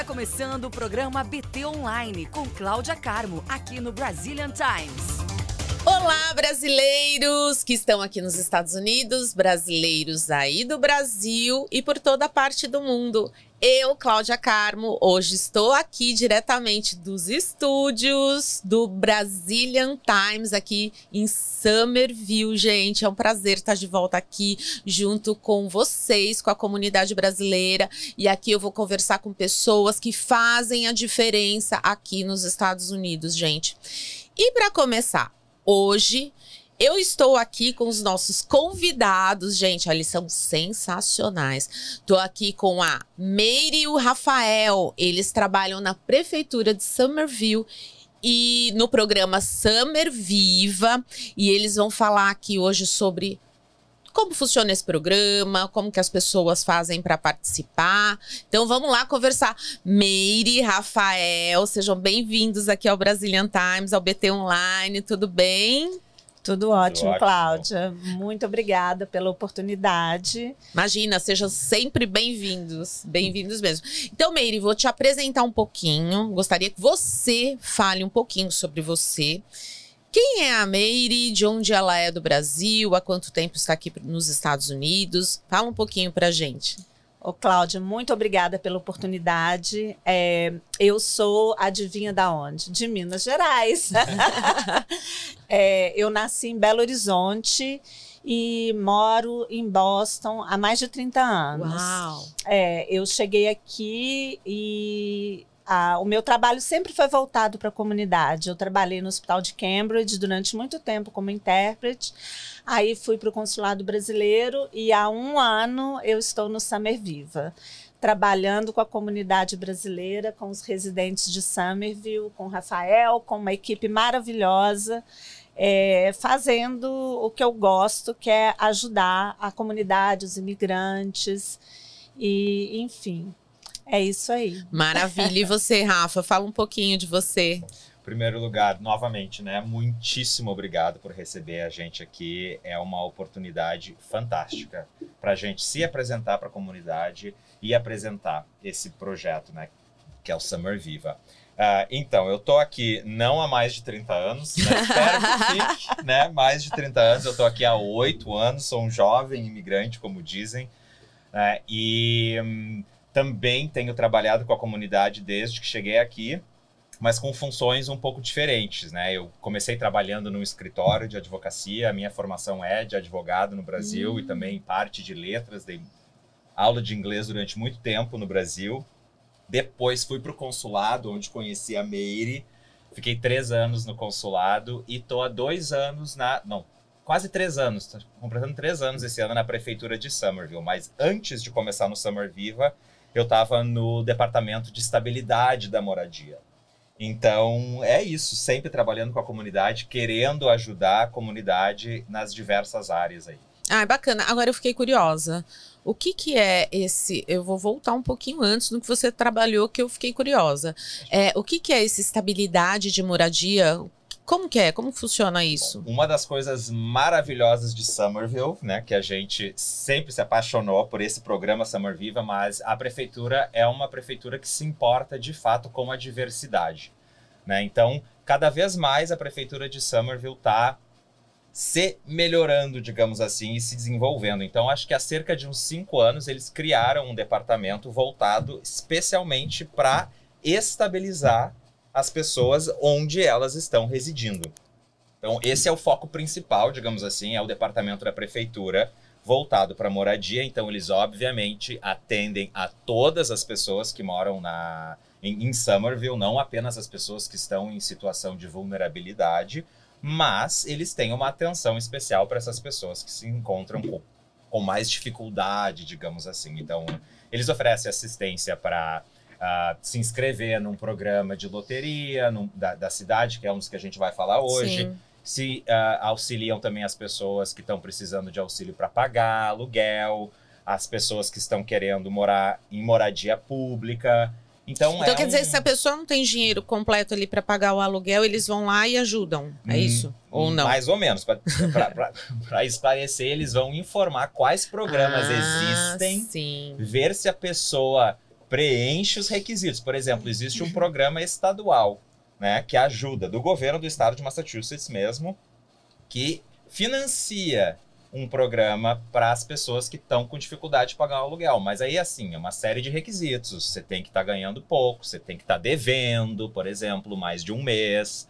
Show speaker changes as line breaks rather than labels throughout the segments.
Está começando o programa BT Online com Cláudia Carmo, aqui no Brazilian Times. Olá, brasileiros que estão aqui nos Estados Unidos, brasileiros aí do Brasil e por toda parte do mundo. Eu, Cláudia Carmo, hoje estou aqui diretamente dos estúdios do Brazilian Times, aqui em Summerville, gente. É um prazer estar de volta aqui junto com vocês, com a comunidade brasileira. E aqui eu vou conversar com pessoas que fazem a diferença aqui nos Estados Unidos, gente. E para começar, hoje. Eu estou aqui com os nossos convidados, gente. Eles são sensacionais. Estou aqui com a Meire e o Rafael. Eles trabalham na prefeitura de Somerville e no programa Summer Viva. E eles vão falar aqui hoje sobre como funciona esse programa, como que as pessoas fazem para participar. Então vamos lá conversar. Meire, Rafael, sejam bem-vindos aqui ao Brazilian Times, ao BT Online, tudo bem? Tudo ótimo, Tudo ótimo, Cláudia. Muito obrigada pela oportunidade. Imagina, sejam sempre bem-vindos. Bem-vindos mesmo. Então, Meire, vou te apresentar um pouquinho. Gostaria que você fale um pouquinho sobre você. Quem é a Meire? De onde ela é do Brasil? Há quanto tempo está aqui nos Estados Unidos? Fala um pouquinho a gente. Ô, Cláudio, muito obrigada pela
oportunidade. É, eu sou adivinha da onde? De Minas Gerais. é, eu nasci em Belo Horizonte e moro em Boston há mais de 30 anos. Uau! É, eu cheguei aqui e o meu trabalho sempre foi voltado para a comunidade. Eu trabalhei no Hospital de Cambridge durante muito tempo como intérprete. Aí fui para o consulado brasileiro e há um ano eu estou no Summer Viva trabalhando com a comunidade brasileira, com os residentes de Summerville, com Rafael, com uma equipe maravilhosa, é, fazendo o que eu gosto, que é ajudar a comunidade, os imigrantes e, enfim, é
isso aí. Maravilha. E você, Rafa, fala um pouquinho de você. Em
primeiro lugar, novamente, né? Muitíssimo obrigado por receber a gente aqui. É uma oportunidade fantástica para a gente se apresentar para a comunidade e apresentar esse projeto, né? Que é o Summer Viva. Uh, então, eu tô aqui não há mais de 30 anos, né? espero que fique, né? Mais de 30 anos, eu tô aqui há 8 anos, sou um jovem imigrante, como dizem. Né? E hum, também tenho trabalhado com a comunidade desde que cheguei aqui, mas com funções um pouco diferentes, né? Eu comecei trabalhando num escritório de advocacia, a minha formação é de advogado no Brasil uhum. e hum. também parte de letras, dei aula de inglês durante muito tempo no Brasil. Depois fui para o consulado, onde conheci a Meire. Fiquei três anos no consulado e tô há dois anos na. Não, quase três anos, completando três anos esse ano na prefeitura de Somerville. Mas antes de começar no Viva, eu estava no departamento de estabilidade da moradia. Então, é isso, sempre trabalhando com a comunidade, querendo ajudar a comunidade nas diversas áreas aí.
Ah, bacana. Agora eu fiquei curiosa. O que, que é esse? Eu vou voltar um pouquinho antes do que você trabalhou, que eu fiquei curiosa. É, o que, que é essa estabilidade de moradia? Como que é? Como funciona isso?
Uma das coisas maravilhosas de Somerville, né, que a gente sempre se apaixonou por esse programa Summer Viva, mas a prefeitura é uma prefeitura que se importa de fato com a diversidade, né? Então, cada vez mais a prefeitura de Somerville está se melhorando, digamos assim, e se desenvolvendo. Então, acho que há cerca de uns cinco anos eles criaram um departamento voltado especialmente para estabilizar as pessoas onde elas estão residindo. Então, esse é o foco principal, digamos assim, é o departamento da prefeitura voltado para moradia. Então, eles obviamente atendem a todas as pessoas que moram na em, em Somerville, não apenas as pessoas que estão em situação de vulnerabilidade, mas eles têm uma atenção especial para essas pessoas que se encontram com, com mais dificuldade, digamos assim. Então, eles oferecem assistência para uh, se inscrever num programa de loteria num, da, da, cidade, que é um dos que a gente vai falar hoje. Sim. Se uh, auxiliam também as pessoas que estão precisando de auxílio para pagar aluguel, as pessoas que estão querendo morar em moradia pública. Então, então é quer um... dizer, se a
pessoa não tem dinheiro completo ali para pagar o aluguel, eles vão lá e ajudam, é hum, isso?
Ou não? Mais ou menos. Para esclarecer, eles vão informar quais programas ah, existem, sim. ver se a pessoa preenche os requisitos. Por exemplo, existe um uhum. programa estadual né, que ajuda, do governo do estado de Massachusetts mesmo, que financia um programa para as pessoas que estão com dificuldade de pagar o aluguel. Mas aí, assim, é uma série de requisitos. Você tem que estar tá ganhando pouco, você tem que estar tá devendo, por exemplo, mais de um mês.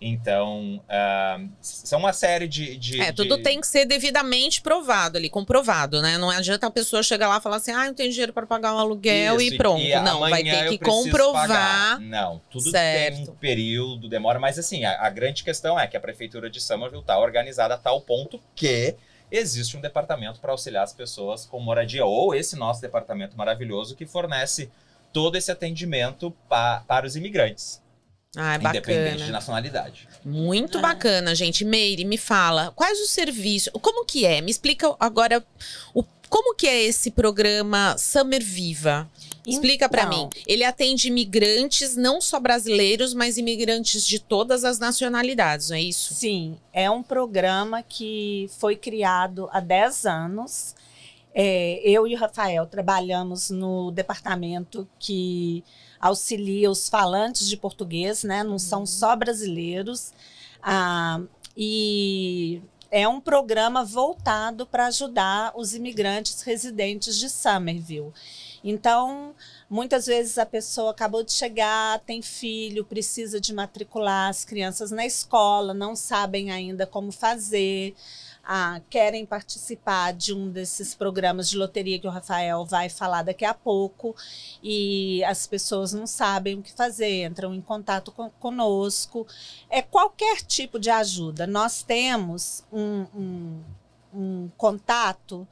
Então, uh, são uma série de, de É, tudo de...
tem que ser devidamente provado ali, comprovado, né? Não adianta a pessoa chegar lá e falar assim, ah, não tenho dinheiro para pagar um aluguel Isso, e pronto. E não, vai ter que comprovar. Pagar.
Não, tudo certo. tem um período, demora. Mas assim, a, a grande questão é que a prefeitura de Somerville está organizada a tal ponto que existe um departamento para auxiliar as pessoas com moradia, ou esse nosso departamento maravilhoso que fornece todo esse atendimento pa, para os imigrantes.
Ah, é independente bacana. de
nacionalidade.
Muito ah. bacana, gente. Meire, me fala, quais os serviços? Como que é? Me explica agora o, como que é esse programa Summer Viva. Explica para mim. Então. Ele atende imigrantes, não só brasileiros, mas imigrantes de todas as nacionalidades, não é isso? Sim, é um programa que foi criado há 10
anos. É, eu e o Rafael trabalhamos no departamento que auxilia os falantes de português, né? Não uhum. são só brasileiros. Ah, e é um programa voltado para ajudar os imigrantes residentes de Somerville. Então, muitas vezes a pessoa acabou de chegar, tem filho, precisa de matricular as crianças na escola, não sabem ainda como fazer ah, querem participar de um desses programas de loteria que o Rafael vai falar daqui a pouco e as pessoas não sabem o que fazer, entram em contato com, conosco. É qualquer tipo de ajuda. Nós temos um, um, um contato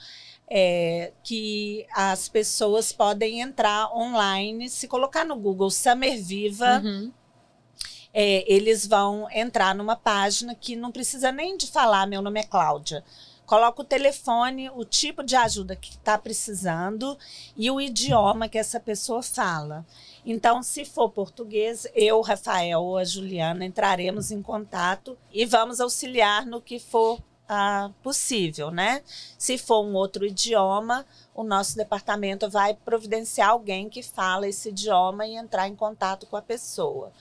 é, que as pessoas podem entrar online, se colocar no Google Summer Viva. Uhum é, eles vão entrar numa página que não precisa nem de falar, meu nome é Cláudia. Coloca o telefone, o tipo de ajuda que está precisando e o idioma que essa pessoa fala. Então, se for português, eu, Rafael ou a Juliana entraremos em contato e vamos auxiliar no que for ah, possível, né? Se for um outro idioma, o nosso departamento vai providenciar alguém que fala esse idioma e entrar em contato com a pessoa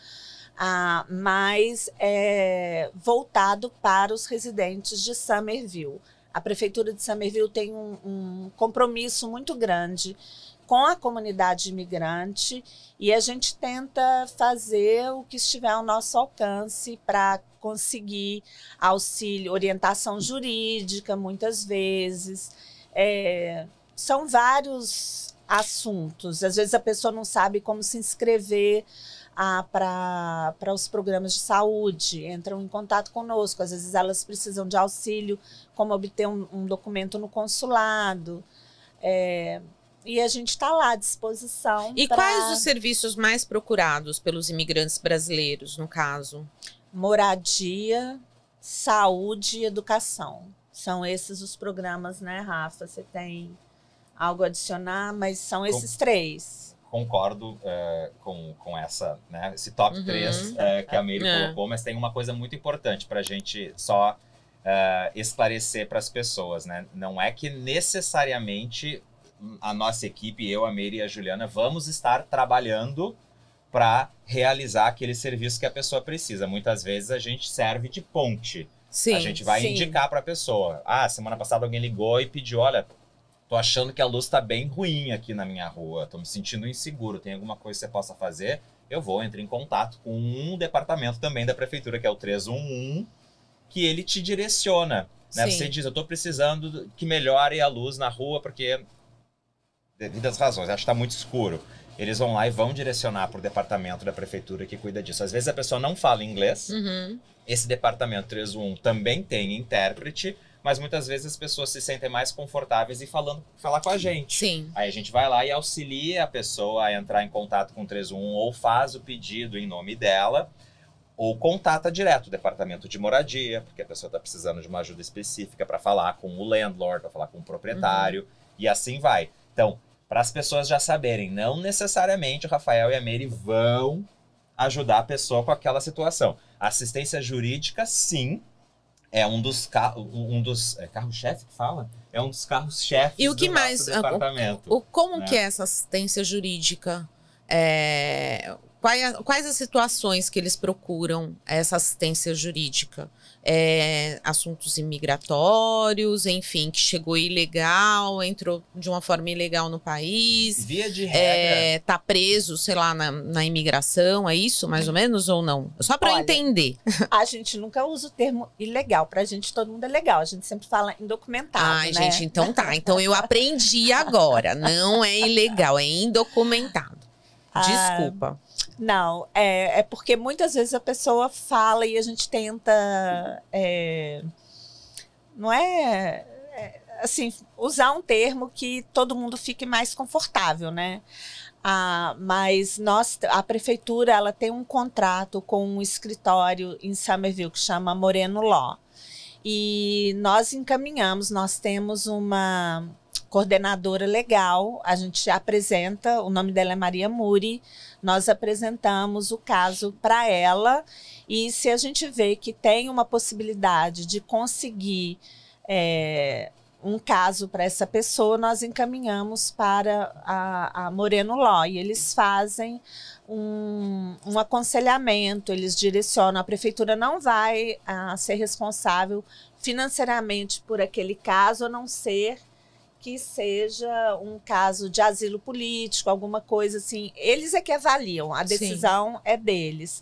ah, mas é, voltado para os residentes de Somerville. A prefeitura de Somerville tem um, um compromisso muito grande com a comunidade imigrante e a gente tenta fazer o que estiver ao nosso alcance para conseguir auxílio, orientação jurídica, muitas vezes. É, são vários assuntos. Às vezes a pessoa não sabe como se inscrever para os programas de saúde, entram em contato conosco. Às vezes elas precisam de auxílio, como obter um, um documento no consulado. É, e a gente está lá à disposição. E pra... quais os
serviços mais procurados pelos imigrantes brasileiros, no caso?
Moradia, saúde e educação. São esses os programas, né, Rafa? Você tem algo a adicionar, mas são esses Com... três
concordo uh, com, com essa, né, esse top uhum. 3 uh, é, que a Meire é. colocou, mas tem uma coisa muito importante para a gente só uh, esclarecer para as pessoas, né? Não é que necessariamente a nossa equipe, eu, a Meire e a Juliana, vamos estar trabalhando para realizar aquele serviço que a pessoa precisa. Muitas vezes a gente serve de ponte. Sim, a gente vai sim. indicar para a pessoa. Ah, semana passada alguém ligou e pediu, olha, tô achando que a luz tá bem ruim aqui na minha rua, tô me sentindo inseguro, tem alguma coisa que você possa fazer? Eu vou entrar em contato com um departamento também da prefeitura, que é o 311, que ele te direciona. Né? Você diz, eu tô precisando que melhore a luz na rua, porque devido às razões, acho que tá muito escuro. Eles vão lá e vão direcionar para o departamento da prefeitura que cuida disso. Às vezes a pessoa não fala inglês. Uhum. Esse departamento 311 também tem intérprete, mas muitas vezes as pessoas se sentem mais confortáveis e falando falar com a gente. Sim. Aí a gente vai lá e auxilia a pessoa a entrar em contato com o 31 ou faz o pedido em nome dela ou contata direto o departamento de moradia, porque a pessoa está precisando de uma ajuda específica para falar com o landlord, para falar com o proprietário uhum. e assim vai. Então, para as pessoas já saberem, não necessariamente o Rafael e a Mary vão ajudar a pessoa com aquela situação. Assistência jurídica, sim, é um dos, carros, um dos é, carro-chefe que fala? É um dos carros-chefes E o que do mais? Ah, o,
o, como né? que é essa assistência jurídica? É, quais, quais as situações que eles procuram essa assistência jurídica? é, assuntos imigratórios, enfim, que chegou ilegal, entrou de uma forma ilegal no país. Via de regra. É, tá preso, sei lá, na, na, imigração, é isso mais ou menos ou não? Só para entender. A gente
nunca usa o termo ilegal, pra gente todo mundo é legal, a gente sempre fala indocumentado. Ai, né? gente, então
tá. Então eu aprendi agora. Não é ilegal, é indocumentado. Ah. Desculpa. Ah.
Não, é, é porque muitas vezes a pessoa fala e a gente tenta. É, não é, é, Assim, usar um termo que todo mundo fique mais confortável, né? Ah, mas nós, a prefeitura ela tem um contrato com um escritório em Somerville que chama Moreno Law. E nós encaminhamos, nós temos uma coordenadora legal. A gente apresenta, o nome dela é Maria Muri. Nós apresentamos o caso para ela e se a gente vê que tem uma possibilidade de conseguir é, um caso para essa pessoa, nós encaminhamos para a, a Moreno Ló e eles fazem um, um, aconselhamento, eles direcionam. A prefeitura não vai a, ah, ser responsável financeiramente por aquele caso, a não ser que seja um caso de asilo político, alguma coisa assim. Eles é que avaliam, a decisão Sim. é deles.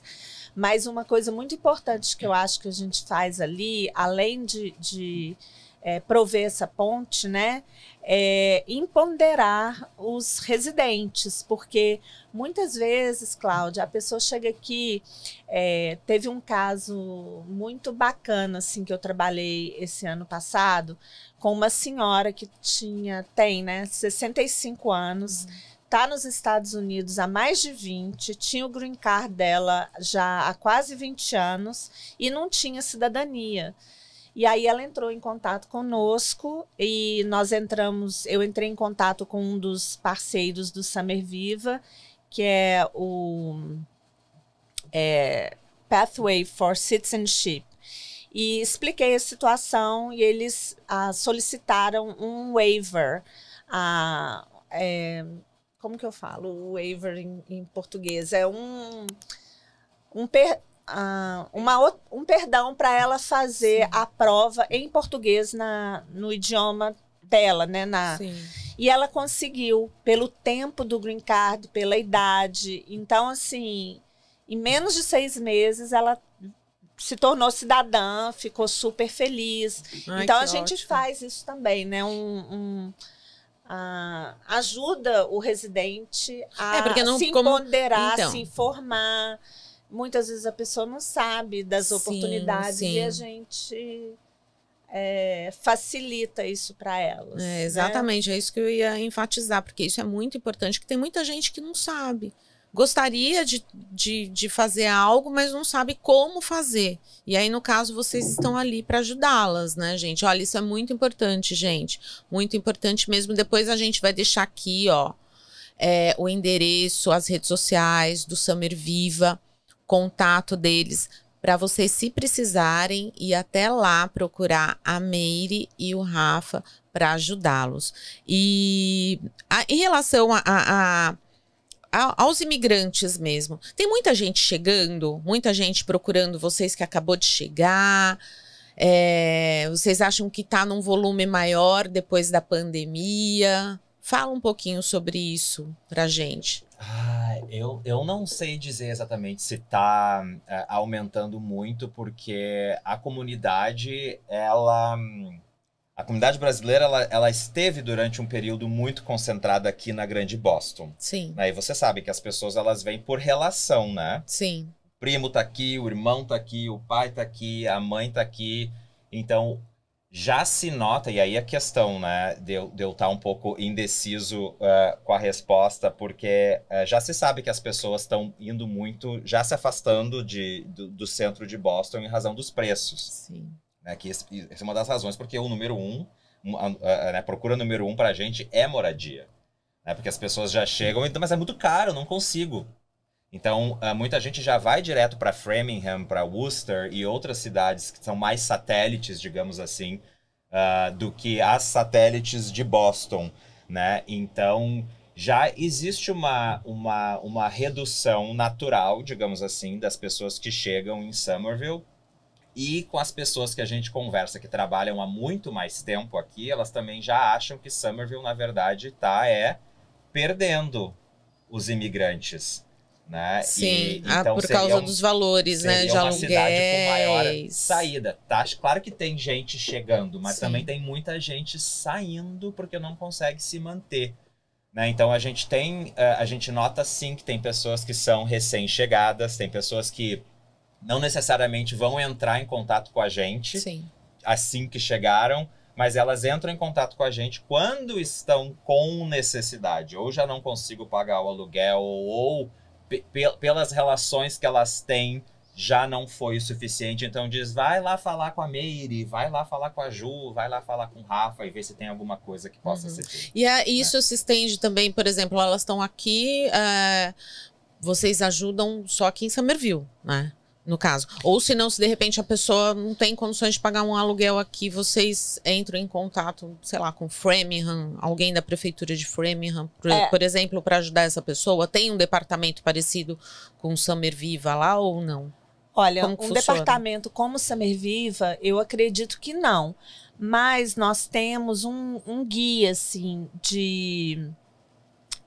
Mas uma coisa muito importante que eu acho que a gente faz ali, além de, de é, prover essa ponte, né? É, empoderar os residentes, porque muitas vezes, Cláudia, a pessoa chega aqui. É, teve um caso muito bacana, assim, que eu trabalhei esse ano passado, com uma senhora que tinha, tem, né, 65 anos. Uhum está nos Estados Unidos há mais de 20, tinha o green card dela já há quase 20 anos e não tinha cidadania. E aí ela entrou em contato conosco e nós entramos, eu entrei em contato com um dos parceiros do Summer Viva, que é o é, Pathway for Citizenship. E expliquei a situação e eles ah, solicitaram um waiver. Ah, é, como que eu falo o waiver em, em português? É um, um per, ah, uma, um perdão para ela fazer Sim. a prova em português na, no idioma dela, né? Na, Sim. E ela conseguiu, pelo tempo do green card, pela idade. Então, assim, em menos de seis meses, ela se tornou cidadã, ficou super feliz. Ai, então a gente ótimo. faz isso também, né? Um, um ajuda o residente é, a é, não, se como... então, se informar muitas vezes a pessoa não sabe das sim, oportunidades sim. e a gente é, facilita isso para elas. É, né? exatamente, né?
é isso que eu ia enfatizar, porque isso é muito importante, que tem muita gente que não sabe. Gostaria de, de, de fazer algo, mas não sabe como fazer. E aí, no caso, vocês estão ali para ajudá-las, né, gente? Olha, isso é muito importante, gente. Muito importante mesmo. Depois a gente vai deixar aqui, ó, é, o endereço, as redes sociais do Summer Viva contato deles para vocês, se precisarem, ir até lá procurar a Meire e o Rafa para ajudá-los. E a, em relação a, a, a, aos imigrantes mesmo, tem muita gente chegando, muita gente procurando vocês que acabou de chegar. É, vocês acham que está num volume maior depois da pandemia? Fala um pouquinho sobre isso para gente
eu, eu não sei dizer exatamente se está é, aumentando muito, porque a comunidade, ela. A comunidade brasileira, ela, ela, esteve durante um período muito concentrada aqui na grande Boston. Sim. Aí né, você sabe que as pessoas, elas vêm por relação, né? Sim. O primo tá aqui, o irmão tá aqui, o pai tá aqui, a mãe tá aqui. Então, já se nota, e aí a questão, né, de, de eu estar tá um pouco indeciso uh, com a resposta, porque uh, já se sabe que as pessoas estão indo muito, já se afastando de, do, do, centro de Boston em razão dos preços. Sim. Né, que essa é uma das razões, porque o número um, a, a, a né, procura número um para a gente é moradia. Né, porque as pessoas já chegam e, então, mas é muito caro, não consigo. Então, ah, muita gente já vai direto para Framingham, para Worcester e outras cidades que são mais satélites, digamos assim, uh, do que as satélites de Boston, né? Então, já existe uma, uma, uma redução natural, digamos assim, das pessoas que chegam em Somerville e com as pessoas que a gente conversa, que trabalham há muito mais tempo aqui, elas também já acham que Somerville, na verdade, tá é perdendo os imigrantes, né? Sim, e, ah, então ah, por causa um, dos valores, né? De uma aluguéis. cidade com maior saída, tá? Claro que tem gente chegando, mas Sim. também tem muita gente saindo porque não consegue se manter. Né? Então a gente tem, eh, a gente nota sim que tem pessoas que são recém-chegadas, tem pessoas que não necessariamente vão entrar em contato com a gente sim. assim que chegaram, mas elas entram em contato com a gente quando estão com necessidade, ou já não consigo pagar o aluguel, ou pelas relações que elas têm, já não foi o suficiente. Então diz, vai lá falar com a Meire, vai lá falar com a Ju, vai lá falar com o Rafa e ver se tem alguma coisa que
possa uhum. ser E é, né? isso se estende também, por exemplo, elas estão aqui, é, vocês ajudam só aqui em Somerville, né? no caso. Ou se não, se de repente a pessoa não tem condições de pagar um aluguel aqui, vocês entram em contato, sei lá, com Framingham, alguém da prefeitura de Framingham, por, é. por exemplo, para ajudar essa pessoa. Tem um departamento parecido com o Summer Viva lá ou não?
Olha, como um funciona? departamento como o Summer Viva, eu acredito que não. Mas nós temos um, um guia, assim, de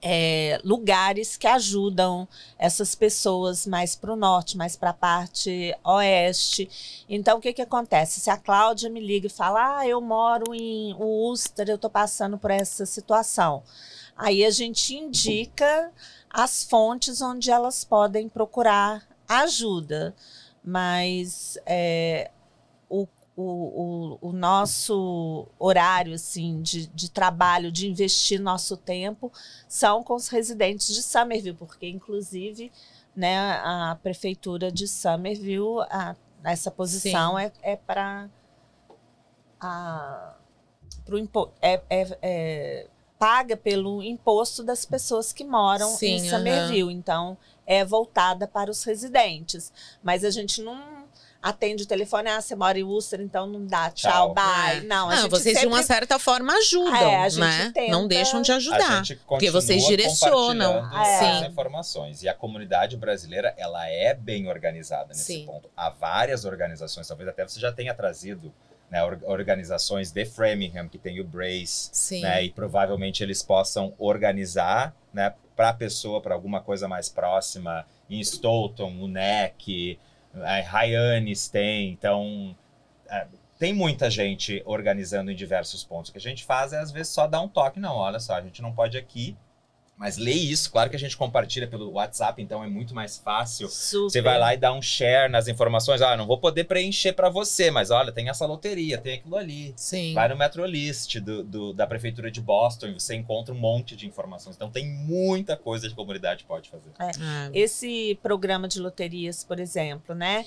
é, lugares que ajudam essas pessoas mais para o norte, mais para a parte oeste. Então, o que, que acontece? Se a Cláudia me liga e fala, ah, eu moro em Ulster, eu estou passando por essa situação. Aí a gente indica as fontes onde elas podem procurar ajuda. Mas é, o, o, o, nosso horário assim de, de trabalho, de investir nosso tempo, são com os residentes de Somerville, porque inclusive né, a prefeitura de Somerville, a, essa posição Sim. é, é para pro impo, é, é, é, paga pelo imposto das pessoas que moram Sim, em Somerville, uhum. então é voltada para os residentes, mas a gente não atende o telefone, ah, você mora em Ulster, então não dá, tchau, tchau. bye. É. Não, a não vocês sempre... de uma
certa forma ajudam, é, né? Tenta... Não deixam de ajudar, porque vocês direcionam é. as
informações. E a comunidade brasileira, ela é bem organizada nesse Sim. ponto. Há várias organizações, talvez até você já tenha trazido né, organizações de Framingham, que tem o Brace, né, e provavelmente eles possam organizar né, para a pessoa, para alguma coisa mais próxima, em Stoughton, o NEC, a é, Ryanes tem, então é, tem muita gente organizando em diversos pontos. O que a gente faz é, às vezes, só dar um toque. Não, olha só, a gente não pode aqui, mas lê isso, claro que a gente compartilha pelo WhatsApp, então é muito mais fácil. Super. Você vai lá e dá um share nas informações. Ah, não vou poder preencher para você, mas olha, tem essa loteria, tem aquilo ali. Sim. Vai no Metrolist do, do, da Prefeitura de Boston e você encontra um monte de informações. Então tem muita coisa que a comunidade pode fazer.
É. é. Esse programa de loterias, por exemplo, né?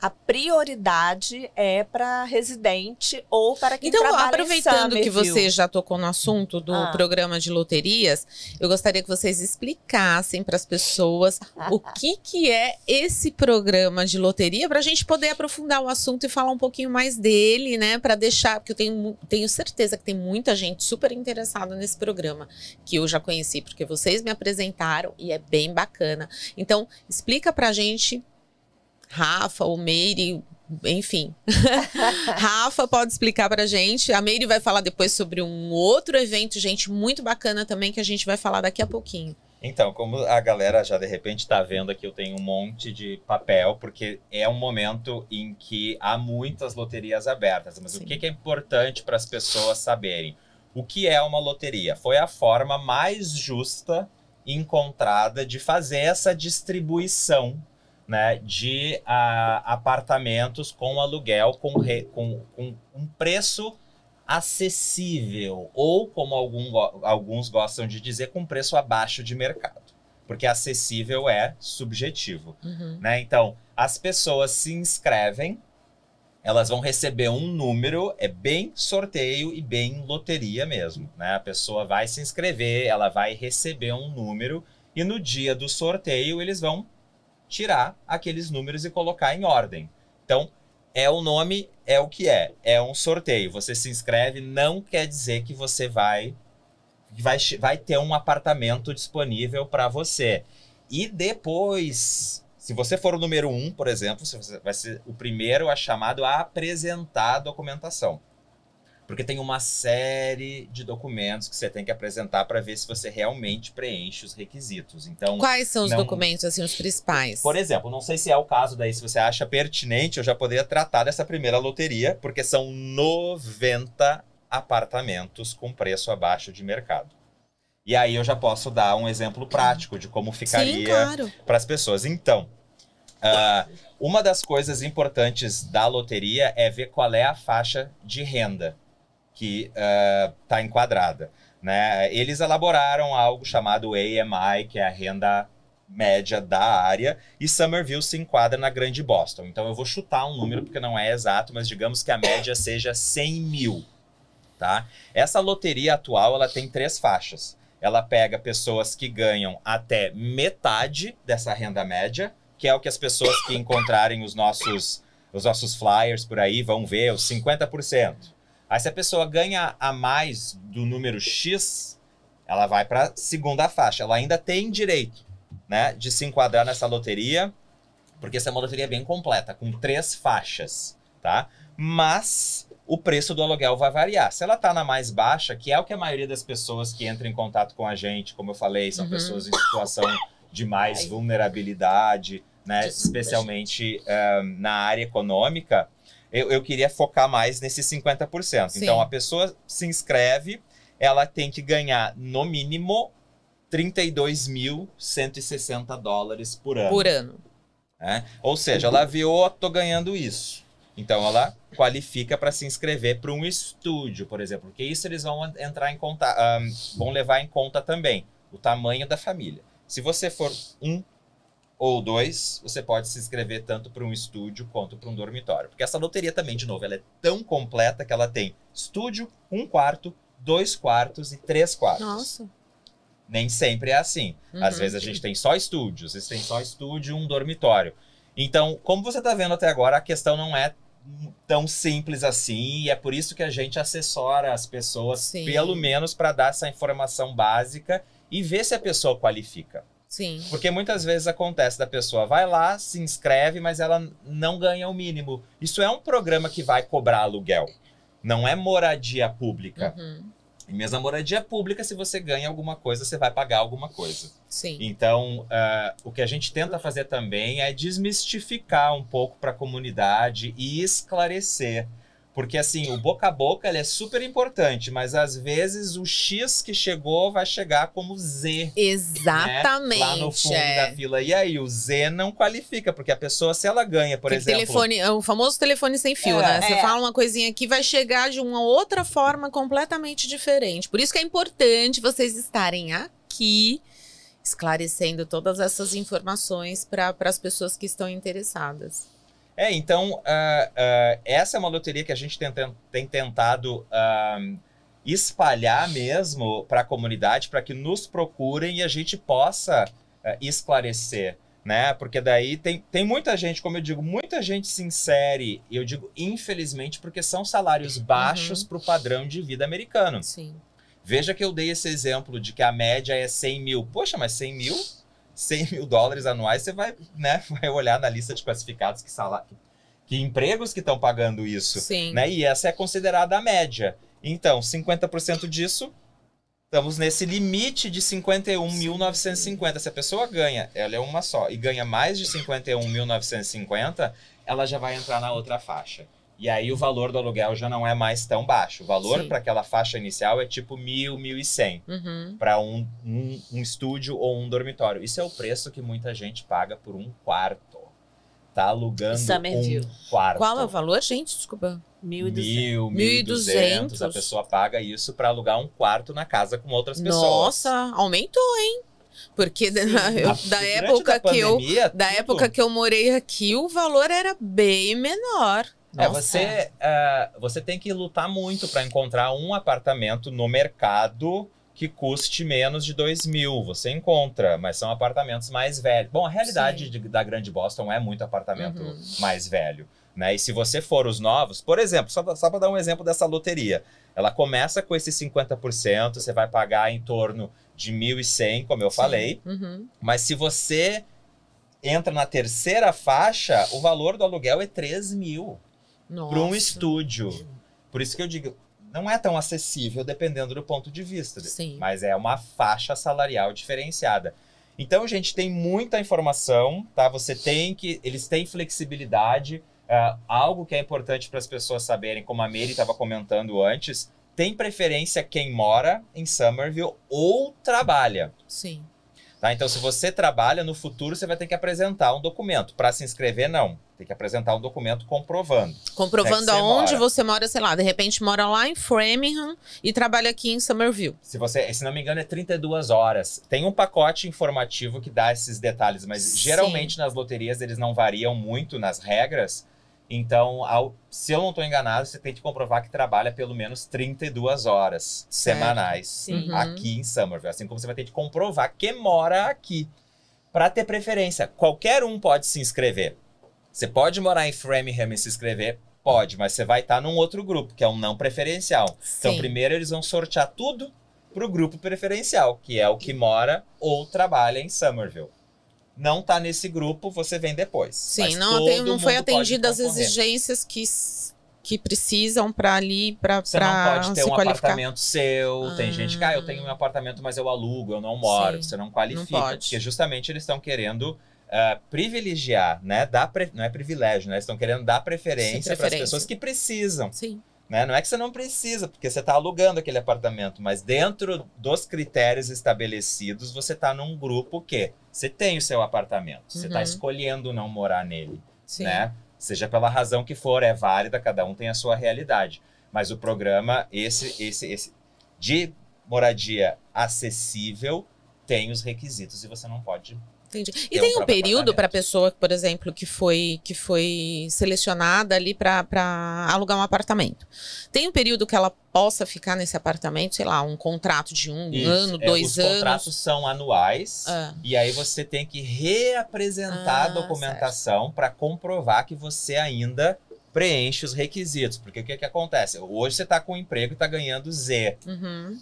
A prioridade é para residente ou para quem então, trabalha Então, aproveitando que você
já tocou no assunto do ah. programa de loterias, eu gostaria gostaria que vocês explicassem para as pessoas o que, que é esse programa de loteria, para a gente poder aprofundar o assunto e falar um pouquinho mais dele, né? Para deixar, porque eu tenho, tenho certeza que tem muita gente super interessada nesse programa, que eu já conheci, porque vocês me apresentaram e é bem bacana. Então, explica para a gente, Rafa o Meire, enfim. Rafa pode explicar pra gente. A Meire vai falar depois sobre um outro evento, gente, muito bacana também, que a gente vai falar daqui a pouquinho.
Então, como a galera já de repente está vendo aqui, eu tenho um monte de papel, porque é um momento em que há muitas loterias abertas. Mas Sim. o que, que é importante para as pessoas saberem? O que é uma loteria? Foi a forma mais justa encontrada de fazer essa distribuição né, de a, ah, apartamentos com aluguel com, re, com, com um preço acessível, ou como algum, alguns gostam de dizer, com preço abaixo de mercado. Porque acessível é subjetivo. Uhum. Né? Então, as pessoas se inscrevem, elas vão receber um número, é bem sorteio e bem loteria mesmo. Né? A pessoa vai se inscrever, ela vai receber um número, e no dia do sorteio eles vão tirar aqueles números e colocar em ordem. Então, é o nome, é o que é. É um sorteio. Você se inscreve, não quer dizer que você vai vai, vai ter um apartamento disponível para você. E depois, se você for o número um, por exemplo, você vai ser o primeiro a chamado a apresentar a documentação. Porque tem uma série de documentos que você tem que apresentar para ver se você realmente preenche os requisitos. Então, quais são os não... documentos
assim os principais? Por exemplo,
não sei se é o caso daí, se você acha pertinente, eu já poderia tratar dessa primeira loteria, porque são 90 apartamentos com preço abaixo de mercado. E aí eu já posso dar um exemplo prático de como ficaria claro. para as pessoas. Então, uh, uma das coisas importantes da loteria é ver qual é a faixa de renda que está eh, uh, enquadrada. Né? Eles elaboraram algo chamado AMI, que é a renda média da área, e Somerville se enquadra na grande Boston. Então eu vou chutar um número porque não é exato, mas digamos que a média seja 100 mil. Tá? Essa loteria atual ela tem três faixas. Ela pega pessoas que ganham até metade dessa renda média, que é o que as pessoas que encontrarem os nossos, os nossos flyers por aí vão ver, os 50%. Aí se a pessoa ganha a mais do número X, ela vai para segunda faixa. Ela ainda tem direito, né, de se enquadrar nessa loteria, porque essa é uma loteria bem completa, com três faixas, tá? Mas o preço do aluguel vai variar. Se ela está na mais baixa, que é o que a maioria das pessoas que entram em contato com a gente, como eu falei, são uhum. pessoas em situação de mais Ai. vulnerabilidade, né, especialmente uh, na área econômica, eu, eu queria focar mais nesses 50%. Então, Sim. Então, a pessoa se inscreve, ela tem que ganhar, no mínimo, 32.160 dólares por ano. Por ano. É? Ou seja, ela viu, oh, tô ganhando isso. Então ela qualifica para se inscrever para um estúdio, por exemplo, porque isso eles vão entrar em conta, um, vão levar em conta também o tamanho da família. Se você for um ou dois, você pode se inscrever tanto para um estúdio quanto para um dormitório. Porque essa loteria também, de novo, ela é tão completa que ela tem estúdio, um quarto, dois quartos e três quartos. Nossa. Nem sempre é assim. Uhum. Às vezes a gente tem só estúdio, às vezes tem só estúdio e um dormitório. Então, como você está vendo até agora, a questão não é tão simples assim e é por isso que a gente assessora as pessoas, Sim. pelo menos para dar essa informação básica e ver se a pessoa qualifica.
Sim. Porque
muitas vezes acontece da pessoa vai lá, se inscreve, mas ela não ganha o mínimo. Isso é um programa que vai cobrar aluguel. Não é moradia pública. Uhum. E mesmo a moradia pública, se você ganha alguma coisa, você vai pagar alguma coisa. Sim. Então, uh, o que a gente tenta fazer também é desmistificar um pouco para a comunidade e esclarecer porque assim, o boca a boca ele é super importante, mas às vezes o X que chegou vai chegar como Z. Né? Exatamente. Né? Lá no fundo é. da fila. E aí, o Z não qualifica, porque a pessoa, se ela ganha, por exemplo. Telefone,
é o famoso telefone sem fio, é, né? Você é. fala uma coisinha que vai chegar de uma outra forma completamente diferente. Por isso que é importante vocês estarem aqui esclarecendo todas essas informações para as pessoas que estão interessadas.
É, então, uh, uh, essa é uma loteria que a gente tem, tem tentado uh, espalhar mesmo para a comunidade, para que nos procurem e a gente possa esclarecer, né? Porque daí tem, tem muita gente, como eu digo, muita gente se insere, eu digo infelizmente, porque são salários uhum. baixos uhum. para o padrão de vida americano. Sim. Veja que eu dei esse exemplo de que a média é 100 mil. Poxa, mas 100 mil 100 mil dólares anuais, você vai, né, vai olhar na lista de classificados que, salário, que empregos que estão pagando isso. Sim. Né? E essa é considerada a média. Então, 50% disso, estamos nesse limite de 51.950. Se a pessoa ganha, ela é uma só, e ganha mais de 51.950, ela já vai entrar na outra faixa. E aí o valor do aluguel já não é mais tão baixo. O valor para aquela faixa inicial é tipo mil, mil e cem uhum. para um, um, estúdio ou um dormitório. Isso é o preço que muita gente paga por um quarto tá alugando é um quarto. Qual é o
valor, gente? Desculpa. 1.200. 1.200. A pessoa
paga isso para alugar um quarto na
casa com outras pessoas. Nossa, aumentou, hein? Porque da, eu, da época da pandemia, que eu, da época que eu morei aqui, o valor era bem menor. É, Nossa. É, você,
uh, você tem que lutar muito para encontrar um apartamento no mercado que custe menos de 2 mil. Você encontra, mas são apartamentos mais velhos. Bom, a realidade de, da grande Boston é muito apartamento uhum. mais velho. Né? E se você for os novos, por exemplo, só, só para dar um exemplo dessa loteria, ela começa com esse 50%, você vai pagar em torno de 1.100, como eu Sim. falei. Uhum. Mas se você entra na terceira faixa, o valor do aluguel é 3 mil para um estúdio. Por isso que eu digo, não é tão acessível dependendo do ponto de vista. Sim. Mas é uma faixa salarial diferenciada. Então, gente, tem muita informação, tá? Você tem que. Eles têm flexibilidade. Uh, algo que é importante para as pessoas saberem, como a Mary estava comentando antes, tem preferência quem mora em Somerville ou trabalha. Sim. Tá? Então, se você trabalha, no futuro você vai ter que apresentar um documento. Para se inscrever, não. Tem que apresentar um documento comprovando. Né,
comprovando aonde você mora, sei lá, de repente mora lá em Framingham e trabalha aqui em Somerville.
Se você, se não me engano, é 32 horas. Tem um pacote informativo que dá esses detalhes, mas Sim. geralmente nas loterias eles não variam muito nas regras, então, ao, se eu não estou enganado, você tem que comprovar que trabalha pelo menos 32 horas certo. semanais uhum. aqui em Somerville. Assim como você vai ter que comprovar que mora aqui. Para ter preferência, qualquer um pode se inscrever. Você pode morar em Framingham e se inscrever? Pode, mas você vai estar tá num outro grupo, que é um não preferencial. Então, Sim. Então, primeiro eles vão sortear tudo para o grupo preferencial, que é o que mora ou trabalha em Somerville não está nesse grupo, você vem depois. Sim, não, não foi atendida as exigências
que, que precisam para ali, para Você pra não pode ter um qualificar. apartamento
seu, ah. tem gente que, ah, eu tenho um apartamento, mas eu alugo, eu não moro, Sim, você não qualifica. Não porque justamente eles estão querendo Uh, privilegiar, né? Dar pre... Não é privilégio, né? Eles estão querendo dar preferência para as pessoas que precisam. Sim. Né? Não é que você não precisa, porque você está alugando aquele apartamento, mas dentro dos critérios estabelecidos, você está num grupo que você tem o seu apartamento, você está uhum. escolhendo não morar nele. Sim. Né? Seja pela razão que for, é válida, cada um tem a sua realidade. Mas o programa, esse, esse, esse de moradia acessível, tem os requisitos e você não pode
Entendi. E é tem um período para a pessoa, por exemplo, que foi, que foi selecionada ali para alugar um apartamento. Tem um período que ela possa ficar nesse apartamento, sei lá, um contrato de um Isso, ano, é, dois os anos. Os contratos
são anuais ah. e aí você tem que reapresentar ah, a documentação para comprovar que você ainda preenche os requisitos. Porque o que, que acontece? Hoje você está com um emprego e está ganhando Z. Uhum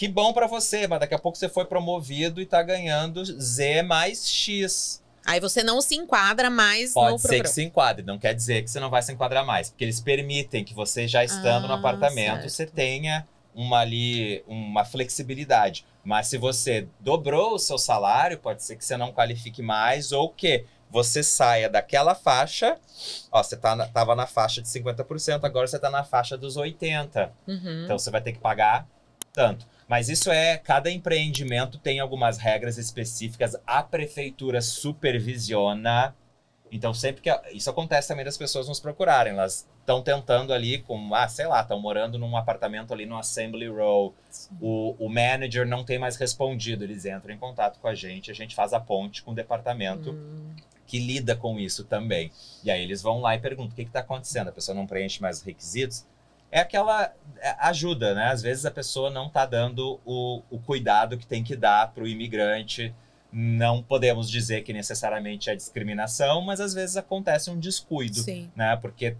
que bom para você, mas daqui a pouco você foi promovido e tá ganhando Z mais X.
Aí você não se enquadra mais Pode no ser programa. que se
enquadre, não quer dizer que você não vai se enquadrar mais, porque eles permitem que você já estando ah, no apartamento, certo. você tenha uma ali uma flexibilidade. Mas se você dobrou o seu salário, pode ser que você não qualifique mais ou que você saia daquela faixa. Ó, você tá na, tava na faixa de 50%, agora você tá na faixa dos 80%.
Uhum. Então você
vai ter que pagar tanto. Mas isso é, cada empreendimento tem algumas regras específicas, a prefeitura supervisiona. Então, sempre que. Isso acontece também das pessoas nos procurarem. Elas estão tentando ali com, ah, sei lá, estão morando num apartamento ali no Assembly Row. O, o, manager não tem mais respondido. Eles entram em contato com a gente, a gente faz a ponte com o departamento hum. que lida com isso também. E aí eles vão lá e perguntam: o que está acontecendo? A pessoa não preenche mais os requisitos? é aquela é, ajuda, né? Às vezes a pessoa não está dando o, o cuidado que tem que dar para o imigrante. Não podemos dizer que necessariamente é discriminação, mas às vezes acontece um descuido, Sim. né? Porque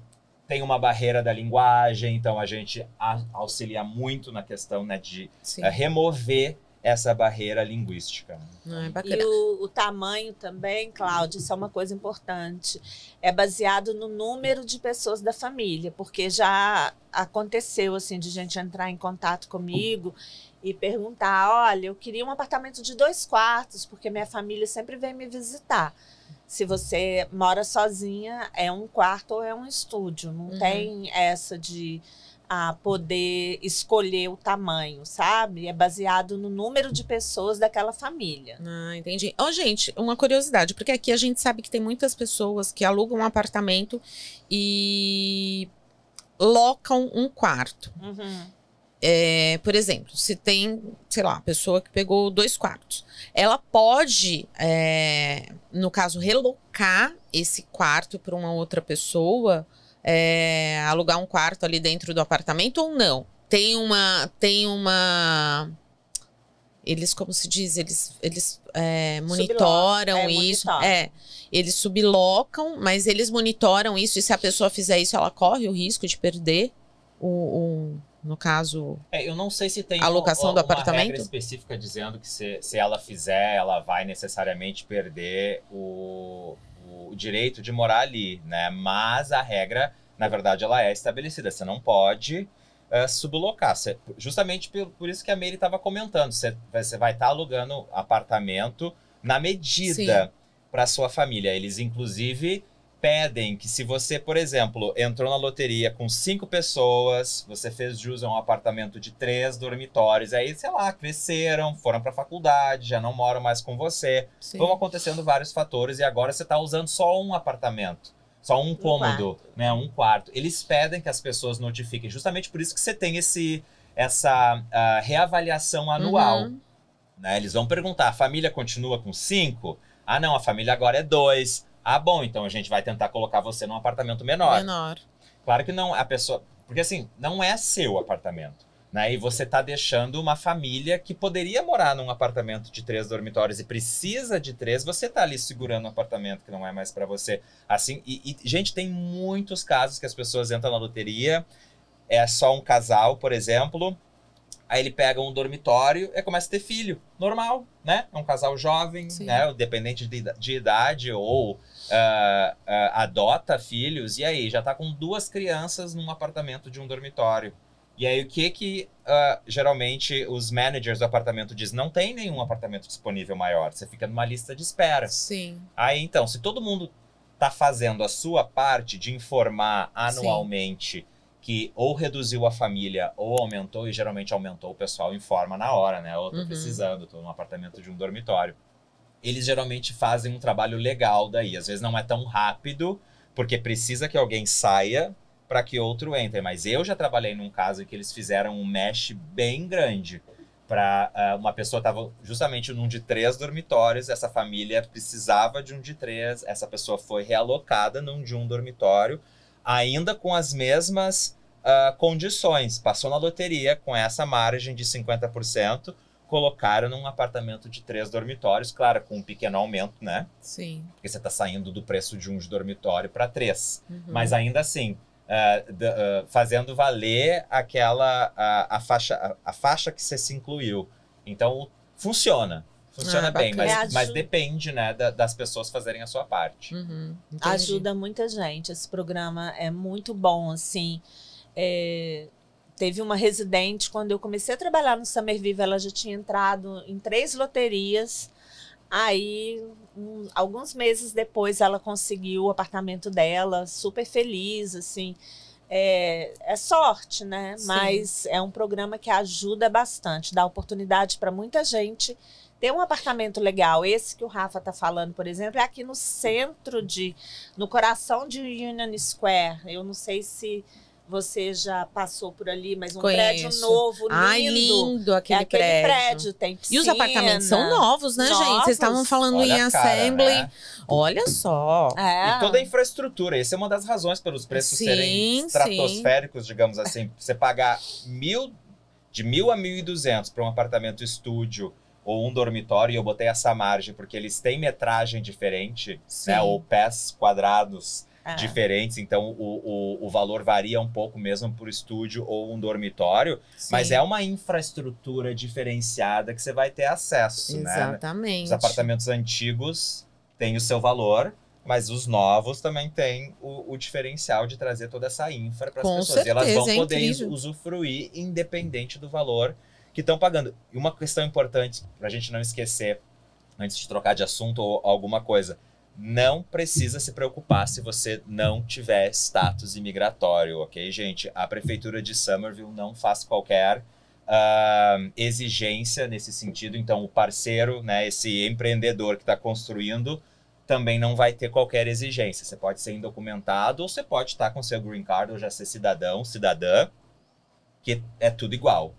tem uma barreira da linguagem, então a gente auxilia muito na questão né, de Sim. Eh, remover essa barreira linguística.
é e o, o, tamanho também, Cláudia, isso é uma coisa importante. É baseado no número de pessoas da família, porque já aconteceu assim de gente entrar em contato comigo e perguntar: olha, eu queria um apartamento de dois quartos, porque minha família sempre vem me visitar. Se você mora sozinha, é um quarto ou é um estúdio. Não uhum. tem essa de a poder escolher o tamanho, sabe?
É baseado no número de pessoas daquela família. Ah, entendi. Ó, oh, gente, uma curiosidade, porque aqui a gente sabe que tem muitas pessoas que alugam um apartamento e locam um quarto. Uhum. É, por exemplo, se tem, sei lá, pessoa que pegou dois quartos, ela pode, é, no caso, relocar esse quarto para uma outra pessoa é, alugar um quarto ali dentro do apartamento ou não. Tem uma. Tem uma. Eles, como se diz, eles, eles é, monitoram é, isso. Monitor. É. Eles sublocam, mas eles monitoram isso. E se a pessoa fizer isso, ela corre o risco de perder o, o no caso.
É, eu não sei se tem alocação um, uma, do apartamento. regra específica dizendo que se, se ela fizer, ela vai necessariamente perder o o direito de morar ali, né? Mas a regra, na verdade, ela é estabelecida. Você não pode uh, sublocar. Você, justamente por, por, isso que a Meire estava comentando. Você, vai estar tá alugando apartamento na medida para sua família. Eles, inclusive, pedem que se você, por exemplo, entrou na loteria com cinco pessoas, você fez jus a um apartamento de três dormitórios, aí, sei lá, cresceram, foram para faculdade, já não moram mais com você. Sim. Vão acontecendo vários fatores e agora você está usando só um apartamento. Só um cômodo, um né? Um quarto. Eles pedem que as pessoas notifiquem. Justamente por isso que você tem esse, essa uh, reavaliação anual. Uhum. Né? Eles vão perguntar, a família continua com cinco? Ah, não, a família agora é dois. Ah, bom, então a gente vai tentar colocar você num apartamento menor. Menor. Claro que não, a pessoa. Porque assim, não é seu apartamento. Né? E você está deixando uma família que poderia morar num apartamento de três dormitórios e precisa de três, você está ali segurando um apartamento que não é mais para você. Assim, e, e, gente, tem muitos casos que as pessoas entram na loteria, é só um casal, por exemplo, Aí ele pega um dormitório e começa a ter filho. Normal, né? É um casal jovem, Sim. né? Dependente de, de idade ou uh, uh, adota filhos. E aí, já tá com duas crianças num apartamento de um dormitório. E aí, o que que uh, geralmente os managers do apartamento diz? Não tem nenhum apartamento disponível maior. Você fica numa lista de espera. Sim. Aí, então, se todo mundo tá fazendo a sua parte de informar anualmente que ou reduziu a família ou aumentou, e geralmente aumentou o pessoal em forma na hora, né? Ou estou tô uhum. precisando, tô num apartamento de um dormitório. Eles geralmente fazem um trabalho legal daí. Às vezes não é tão rápido, porque precisa que alguém saia para que outro entre. Mas eu já trabalhei num caso em que eles fizeram um mesh bem grande. Pra, uh, uma pessoa estava justamente num de três dormitórios, essa família precisava de um de três, essa pessoa foi realocada num de um dormitório ainda com as mesmas uh, condições. Passou na loteria com essa margem de 50%, colocaram num apartamento de três dormitórios, claro, com um pequeno aumento, né? Sim. Porque você está saindo do preço de um de dormitório para três. Uhum. Mas ainda assim, uh, uh, fazendo valer aquela a, a faixa, a, a faixa que você se incluiu. Então, funciona funciona ah, bem, mas, mas, depende, né, da, das pessoas fazerem a sua parte. Uhum,
ajuda muita gente. Esse programa é muito bom, assim. É... Teve uma residente, quando eu comecei a trabalhar no Summer Viva, ela já tinha entrado em três loterias. Aí, um, alguns meses depois, ela conseguiu o apartamento dela, super feliz, assim. É, é, sorte, né? Sim. Mas é um programa que ajuda bastante, dá oportunidade para muita gente ter um apartamento legal, esse que o Rafa tá falando, por exemplo, é aqui no centro de, no coração de Union Square. Eu não sei se você já passou por ali, mas um Conheço. prédio novo, lindo. Ai, lindo
é aquele, é aquele prédio. prédio. Tem piscina. E os apartamentos são novos, né, novos. gente? Vocês estavam falando Olha em assembly. né?
Olha só. É. E toda a infraestrutura. Essa é uma das razões pelos preços sim, serem estratosféricos, sim. digamos assim. Você pagar mil, de mil a mil e duzentos para um apartamento estúdio ou um dormitório, e eu botei essa margem, porque eles têm metragem diferente, né, Sim. né? Ou pés quadrados ah. diferentes, então o, o, o, valor varia um pouco mesmo por estúdio ou um dormitório, Sim. mas é uma infraestrutura diferenciada que você vai ter acesso, né? Exatamente. né? Os apartamentos antigos têm o seu valor, mas os novos também têm o, o, diferencial de trazer toda essa infra para as pessoas. Certeza, e elas vão é poder usufruir independente do valor que estão pagando. E uma questão importante para a gente não esquecer, antes de trocar de assunto ou alguma coisa, não precisa se preocupar se você não tiver status imigratório, ok, gente? A prefeitura de Somerville não faz qualquer uh, exigência nesse sentido. Então, o parceiro, né, esse empreendedor que está construindo, também não vai ter qualquer exigência. Você pode ser indocumentado ou você pode estar tá com seu green card ou já ser cidadão, cidadã, que é tudo igual.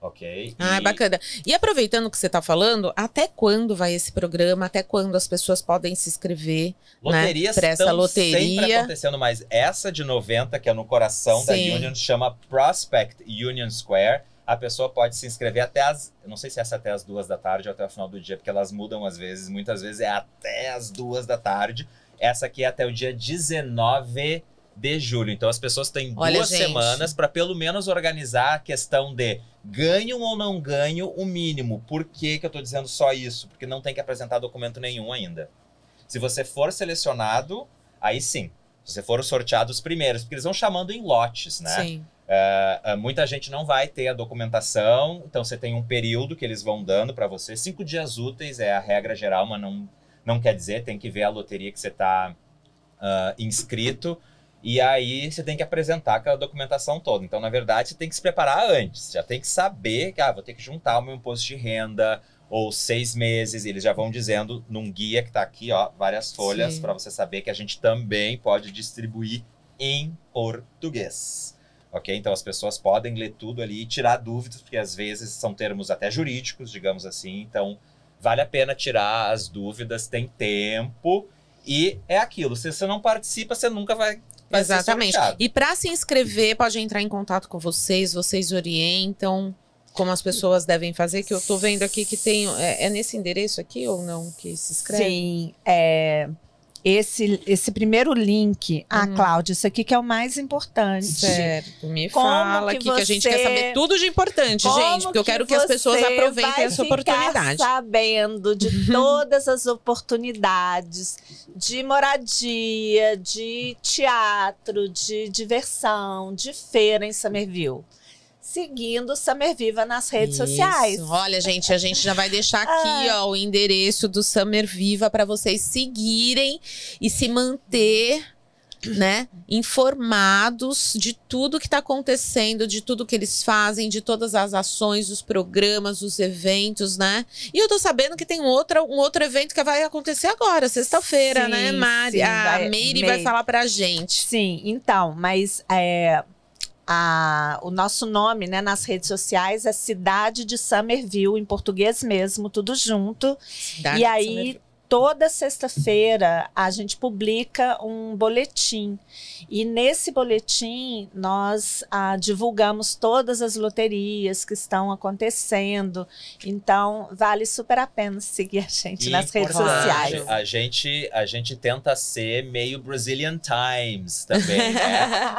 Ok. Ah,
bacana. E aproveitando o que você está falando, até quando vai esse programa? Até quando as pessoas podem se inscrever? Né, Loterias né, essa loteria. sempre
acontecendo, mas essa de 90, que é no coração Sim. da Union, chama Prospect Union Square. A pessoa pode se inscrever até as. não sei se é essa é até as duas da tarde ou até o final do dia, porque elas mudam às vezes. Muitas vezes é até as duas da tarde. Essa aqui é até o dia 19 de julho. Então as pessoas têm Olha, duas gente. semanas para pelo menos organizar a questão de ganho ou não ganho o mínimo. Por que, que eu estou dizendo só isso? Porque não tem que apresentar documento nenhum ainda. Se você for selecionado, aí sim. Se você for sorteado os primeiros, porque eles vão chamando em lotes, né? Sim. Uh, muita gente não vai ter a documentação, então você tem um período que eles vão dando para você. Cinco dias úteis é a regra geral, mas não, não quer dizer, tem que ver a loteria que você está uh, ah, inscrito. E aí você tem que apresentar aquela documentação toda. Então, na verdade, você tem que se preparar antes. Já tem que saber que ah, vou ter que juntar o meu imposto de renda ou seis meses. Eles já vão dizendo num guia que está aqui, ó, várias folhas para você saber que a gente também pode distribuir em português. Ok? Então as pessoas podem ler tudo ali e tirar dúvidas, porque às vezes são termos até jurídicos, digamos assim. Então vale a pena tirar as dúvidas, tem tempo. E é aquilo, se você não participa, você nunca vai
Exatamente. E para se inscrever, pode entrar em contato com vocês, vocês orientam como as pessoas devem fazer, que eu estou vendo aqui que tem. É, é, nesse endereço aqui ou não que se inscreve? Sim. É
esse, esse primeiro link. Ah, hum. Cláudia, isso aqui que é o mais importante. Certo.
Me como fala que aqui você... que a gente quer saber tudo de importante, como gente, porque eu quero que as pessoas aproveitem essa oportunidade.
sabendo de uhum. todas as oportunidades de moradia, de teatro, de diversão,
de feira em Summerville seguindo Summer Viva nas redes Isso. sociais. Olha, gente, a gente já vai deixar aqui ah. ó, o endereço do Summer Viva para vocês seguirem e se manter né, informados de tudo que está acontecendo, de tudo que eles fazem, de todas as ações, os programas, os eventos, né? E eu tô sabendo que tem um outro, um outro evento que vai acontecer agora, sexta-feira, né, Mari? Sim, a vai, Meire vai falar
pra gente. Sim, então, mas é, a, o nosso nome né, nas redes sociais é Cidade de Summerville, em português mesmo, tudo junto. Cidade e aí toda sexta-feira a gente publica um boletim. E nesse boletim nós ah, divulgamos todas as loterias que estão acontecendo. Então, vale super a pena seguir a gente e nas redes sociais.
A gente, a gente tenta ser meio Brazilian Times também. Né?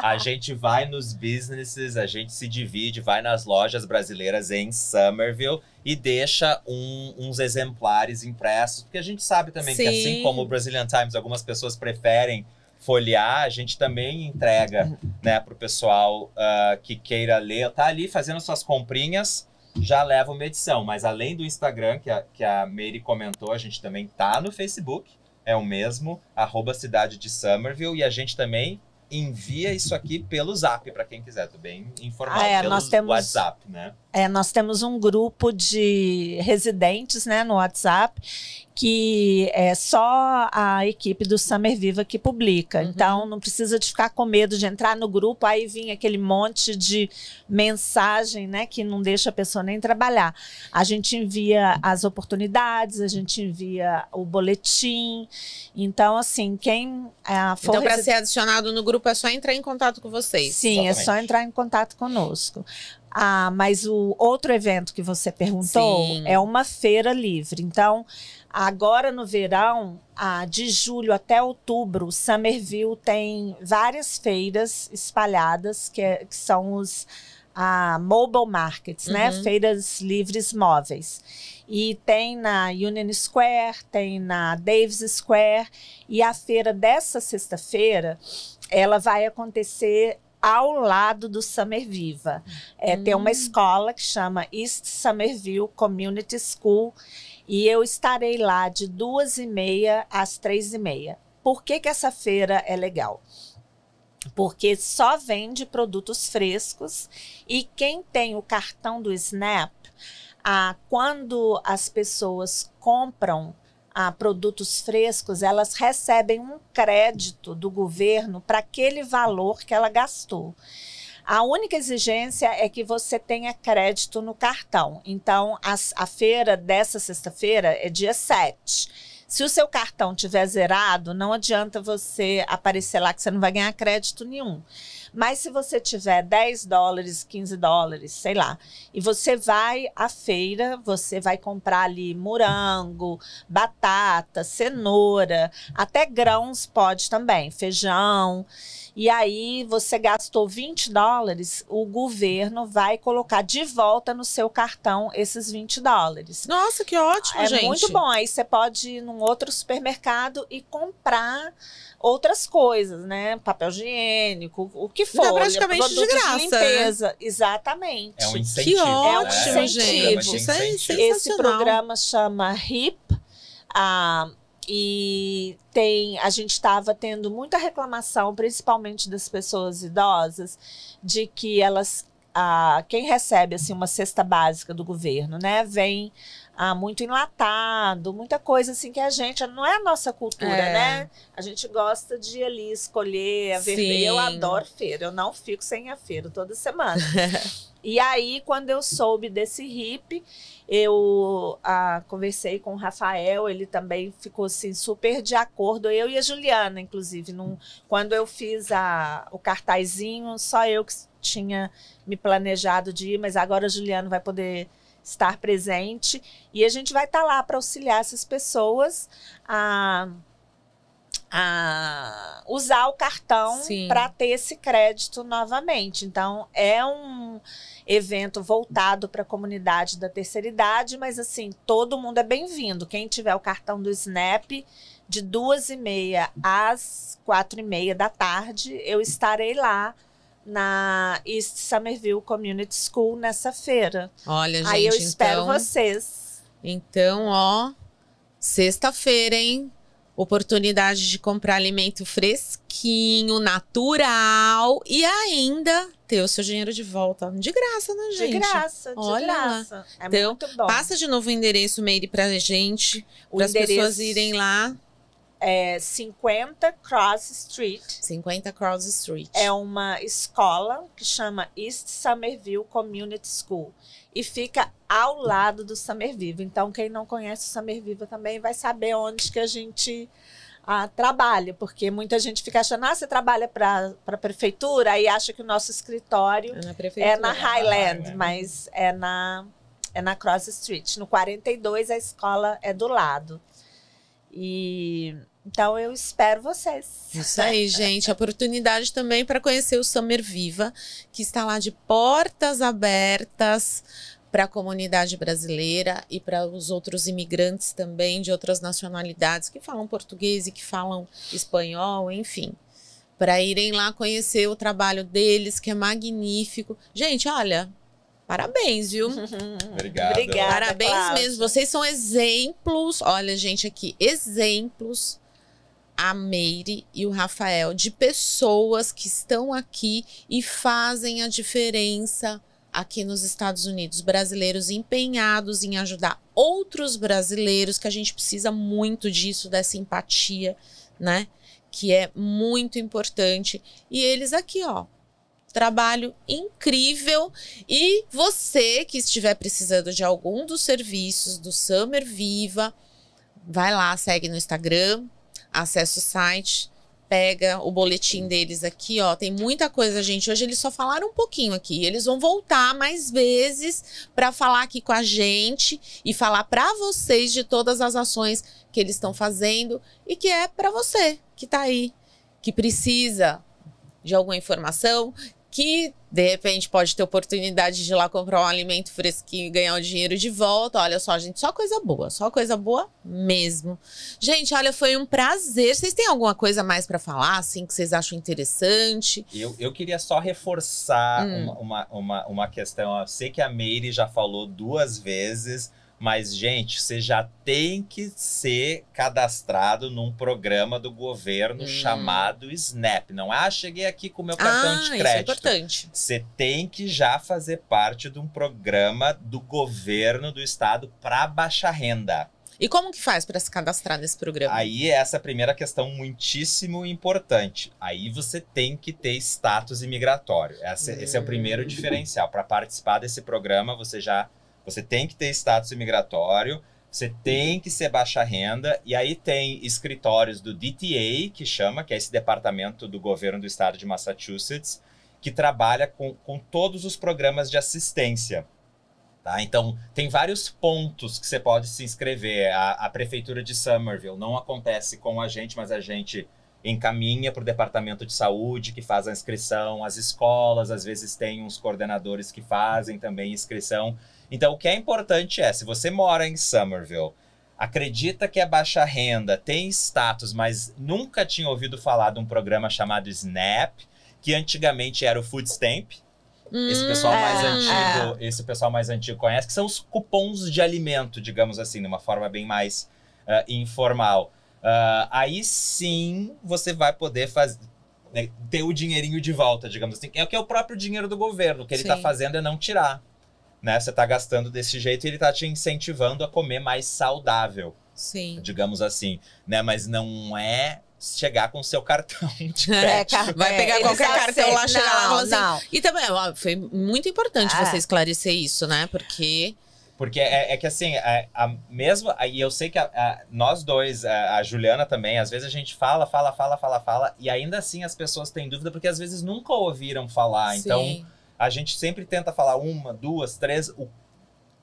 a gente vai nos businesses, a gente se divide, vai nas lojas brasileiras em Somerville e deixa um, uns exemplares impressos, porque a gente sabe também Sim. que assim como o Brazilian Times, algumas pessoas preferem folhear, a gente também entrega, né, para o pessoal uh, que queira ler, tá ali fazendo suas comprinhas, já leva uma edição, mas além do Instagram que a, que a Meire comentou, a gente também tá no Facebook, é o mesmo, arroba cidade de Somerville, e a gente também envia isso aqui pelo Zap para quem quiser, tudo bem informado ah, é, pelo nós temos... WhatsApp,
né? É, nós temos um grupo de residentes né, no WhatsApp que é só a equipe do Summer Viva que publica. Uhum. Então não precisa de ficar com medo de entrar no grupo, aí vem aquele monte de mensagem, né, que não deixa a pessoa nem trabalhar. A gente envia as oportunidades, a gente envia o boletim. Então assim, quem é, for Então para resi... ser
adicionado no grupo é só entrar em contato com vocês. Sim, Exatamente. é só
entrar em contato conosco. Ah, mas o outro evento que você perguntou Sim. é uma feira livre. Então, agora no verão, ah, de julho até outubro, Summerville tem várias feiras espalhadas, que, é, que são os ah, mobile markets, né? uhum. né? Feiras livres móveis. E tem na Union Square, tem na Davis Square. E a feira dessa sexta-feira, ela vai acontecer ao lado do Summer Viva. É, hum. Tem uma hum. escola que chama East Summerville Community School e eu estarei lá de duas e meia às três e meia. Por que, que essa feira é legal? Porque só vende produtos frescos e quem tem o cartão do Snap, ah, quando as pessoas compram a produtos frescos, elas recebem um crédito do governo para aquele valor que ela gastou. A única exigência é que você tenha crédito no cartão. Então, a, a feira dessa sexta-feira é dia 7. Se o seu cartão tiver zerado, não adianta você aparecer lá que você não vai ganhar crédito nenhum. Mas se você tiver 10 dólares, 15 dólares, sei lá, e você vai à feira, você vai comprar ali morango, batata, cenoura, até grãos pode também, feijão. E aí você gastou 20 dólares, o governo vai colocar de volta no seu cartão esses 20 dólares. Nossa, que ótimo, é gente. É muito bom. Aí você pode ir num outro supermercado e comprar outras coisas, né? Papel higiênico, o que é for. É praticamente de graça. De né? limpeza. Né? Exatamente. É um incentivo. Que né? ótimo, é um gente. Isso é, é Esse programa chama HIP. Ah, e tem a gente estava tendo muita reclamação, principalmente das pessoas idosas, de que elas ah, quem recebe assim uma cesta básica do governo, né, vem ah, muito enlatado, muita coisa assim que a gente, não é a nossa cultura, é. né? A gente gosta de ali escolher a vermelha. Eu adoro feira, eu não fico sem a feira toda semana. e aí, quando eu soube desse hip, eu ah, conversei com o Rafael, ele também ficou assim, super de acordo, eu e a Juliana, inclusive. Num, quando eu fiz a, o cartazinho, só eu que tinha me planejado de ir, mas agora a Juliana vai poder estar presente e a gente vai estar tá lá para auxiliar essas pessoas a, a usar o cartão para ter esse crédito novamente. Então, é um evento voltado para a comunidade da terceira idade, mas assim, todo mundo é bem-vindo. Quem tiver o cartão do SNAP, de duas e meia às quatro e meia da tarde, eu estarei lá na East Summerville Community School nessa feira. Olha, gente. Aí eu espero então,
vocês. Então, ó, sexta-feira, hein? Oportunidade de comprar alimento fresquinho, natural e ainda ter o seu dinheiro de volta. De graça, né, gente? De graça, de Olha graça. É então, muito bom. Passa de novo o endereço, Meire, pra gente, para as pessoas irem lá é
50 Cross Street.
50 Cross Street.
É uma escola que chama East Summerville Community School e fica ao lado do Summerville. Então, quem não conhece o Somerville também vai saber onde que a gente ah, trabalha, porque muita gente fica achando, ah, você trabalha para a prefeitura e acha que o nosso escritório é na, é na ah, Highland, na é. mas é na, é na Cross Street. No 42, a escola é do lado. E então
eu espero vocês. Isso aí, gente. Oportunidade também para conhecer o Summer Viva, que está lá de portas abertas para a comunidade brasileira e para os outros imigrantes também de outras nacionalidades que falam português e que falam espanhol, enfim. Para irem lá conhecer o trabalho deles, que é magnífico. Gente, olha, Parabéns, viu?
Obrigada. Obrigada, Parabéns Cláudia. mesmo. Vocês
são exemplos. Olha, gente, aqui, exemplos a Meire e o Rafael de pessoas que estão aqui e fazem a diferença aqui nos Estados Unidos, brasileiros empenhados em ajudar outros brasileiros, que a gente precisa muito disso, dessa empatia, né? Que é muito importante. E eles aqui, ó, trabalho incrível. E você que estiver precisando de algum dos serviços do Summer Viva, vai lá, segue no Instagram, acessa o site, pega o boletim deles aqui, ó. Tem muita coisa, gente. Hoje eles só falaram um pouquinho aqui. Eles vão voltar mais vezes para falar aqui com a gente e falar para vocês de todas as ações que eles estão fazendo e que é para você que está aí, que precisa de alguma informação, que de repente pode ter oportunidade de ir lá comprar um alimento fresquinho e ganhar o dinheiro de volta. Olha só, gente, só coisa boa, só coisa boa mesmo. Gente, olha, foi um prazer. Vocês têm alguma coisa mais para falar, assim, que vocês acham interessante?
Eu, eu queria só reforçar hum. uma, uma, uma, uma questão. Eu sei que a Meire já falou duas vezes, mas, gente, você já tem que ser cadastrado num programa do governo hum. chamado Snap. Não, ah, cheguei aqui com o meu cartão ah, de crédito. Isso é importante. Você tem que já fazer parte de um programa do governo do estado para baixa renda.
E como que faz para se cadastrar nesse programa?
Aí é essa é a primeira questão muitíssimo importante. Aí você tem que ter status imigratório. Esse, hum. esse é o primeiro hum. diferencial. Para participar desse programa, você já você tem que ter status imigratório, você tem que ser baixa renda, e aí tem escritórios do DTA, que chama, que é esse departamento do governo do estado de Massachusetts, que trabalha com, com todos os programas de assistência. Tá? Então, tem vários pontos que você pode se inscrever. A, a Prefeitura de Somerville não acontece com a gente, mas a gente encaminha para o departamento de saúde, que faz a inscrição, as escolas, às vezes tem uns coordenadores que fazem também inscrição. Então, o que é importante é, se você mora em Somerville, acredita que é baixa renda, tem status, mas nunca tinha ouvido falar de um programa chamado SNAP, que antigamente era o Food Stamp.
esse pessoal hum, é, mais antigo,
é. esse pessoal mais antigo conhece, que são os cupons de alimento, digamos assim, de uma forma bem mais uh, informal. Uh, aí sim você vai poder fazer. Né, ter o dinheirinho de volta, digamos assim. É o que é o próprio dinheiro do governo. O que ele está fazendo é não tirar. Né? Você está gastando desse jeito e ele está te incentivando a comer mais saudável. Sim. Digamos assim. Né? Mas não é chegar com o seu cartão de é,
crédito. É, vai pegar é, qualquer cartão lá, chegar não, lá assim, Não. E também, ó, foi muito importante é. você esclarecer isso, né? Porque
porque é, é que assim, a, é, a mesma. E eu sei que a, a, nós dois, a, Juliana também, às vezes a gente fala, fala, fala, fala, fala, e ainda assim as pessoas têm dúvida, porque às vezes nunca ouviram falar. Sim. Então, a gente sempre tenta falar uma, duas, três, o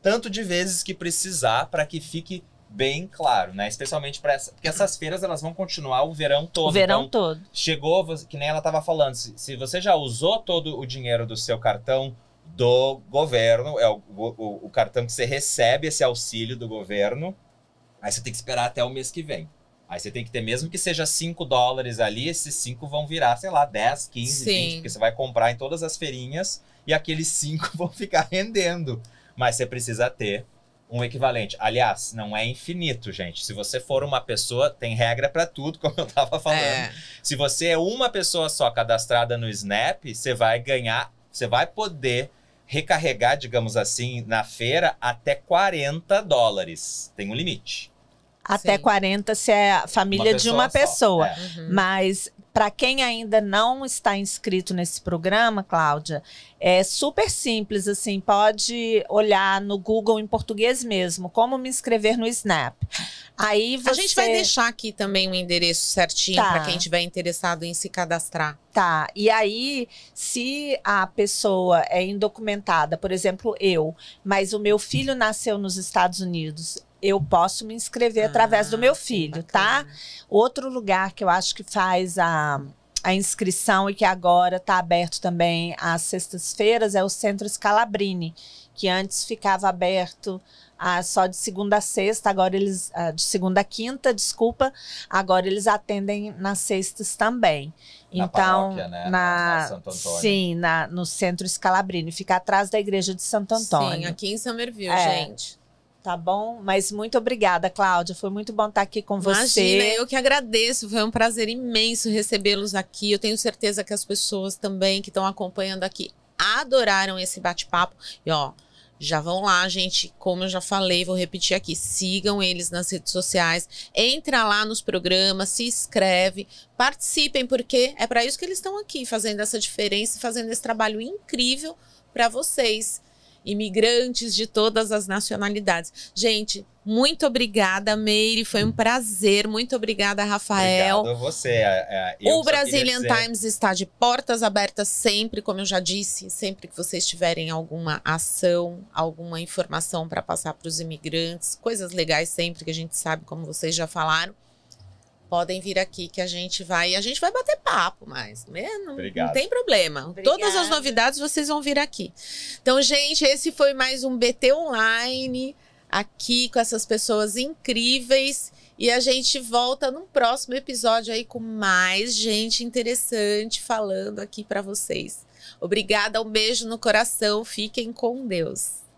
tanto de vezes que precisar para que fique bem claro, né? Especialmente para essa, porque essas feiras elas vão continuar o verão todo. O verão então, todo. Chegou, que nem ela estava falando, se, se você já usou todo o dinheiro do seu cartão do governo, é o, o, o, cartão que você recebe esse auxílio do governo, aí você tem que esperar até o mês que vem. Aí você tem que ter, mesmo que seja 5 dólares ali, esses 5 vão virar, sei lá, 10, 15, Sim. 20, porque você vai comprar em todas as feirinhas e aqueles 5 vão ficar rendendo. Mas você precisa ter um equivalente. Aliás, não é infinito, gente. Se você for uma pessoa, tem regra para tudo, como eu tava falando. É. Se você é uma pessoa só cadastrada no Snap, você vai ganhar, você vai poder recarregar, digamos assim, na feira até 40 dólares. Tem um limite.
Até Sim. 40 se é a família uma de uma pessoa. É. Uhum. Mas para quem ainda não está inscrito nesse programa, Cláudia, é super simples, assim, pode olhar no Google em português mesmo,
como me inscrever no Snap. Aí você... A gente vai deixar aqui também o um endereço certinho tá. para quem estiver interessado em se cadastrar.
Tá. E aí, se a pessoa é indocumentada, por exemplo, eu, mas o meu filho nasceu nos Estados Unidos, eu posso me inscrever ah, através do ah, meu filho, bacana. tá? Outro lugar que eu acho que faz a, a inscrição e que agora está aberto também às sextas-feiras é o Centro Scalabrine, que antes ficava aberto ah, só de segunda a sexta, agora eles. Ah, de segunda a quinta, desculpa, agora eles atendem nas sextas também. Na então, paróquia, né? na, na Santo Antônio. sim, na, no Centro Scalabrine, fica atrás da Igreja de Santo Antônio. Sim, aqui
em Somerville, é. gente. Tá bom?
Mas muito obrigada, Cláudia. Foi muito bom estar tá aqui com Imagina, você. Imagina, eu
que agradeço. Foi um prazer imenso recebê-los aqui. Eu tenho certeza que as pessoas também que estão acompanhando aqui adoraram esse bate-papo. E ó, já vão lá, gente. Como eu já falei, vou repetir aqui. Sigam eles nas redes sociais. Entra lá nos programas, se inscreve, participem, porque é para isso que eles estão aqui, fazendo essa diferença, fazendo esse trabalho incrível para vocês imigrantes de todas as nacionalidades. Gente, muito obrigada, Meire. Foi um hum. prazer. Muito obrigada, Rafael.
Obrigado a você. É, é, eu o Brazilian dizer... Times
está de portas abertas sempre, como eu já disse, sempre que vocês tiverem alguma ação, alguma informação para passar para os imigrantes, coisas legais sempre que a gente sabe, como vocês já falaram podem vir aqui que a gente vai, a gente vai bater papo, mas mesmo né? não, não, tem problema. Obrigada. Todas as novidades vocês vão vir aqui. Então, gente, esse foi mais um BT online aqui com essas pessoas incríveis e a gente volta num próximo episódio aí com mais gente interessante falando aqui para vocês. Obrigada, um beijo no coração, fiquem com Deus.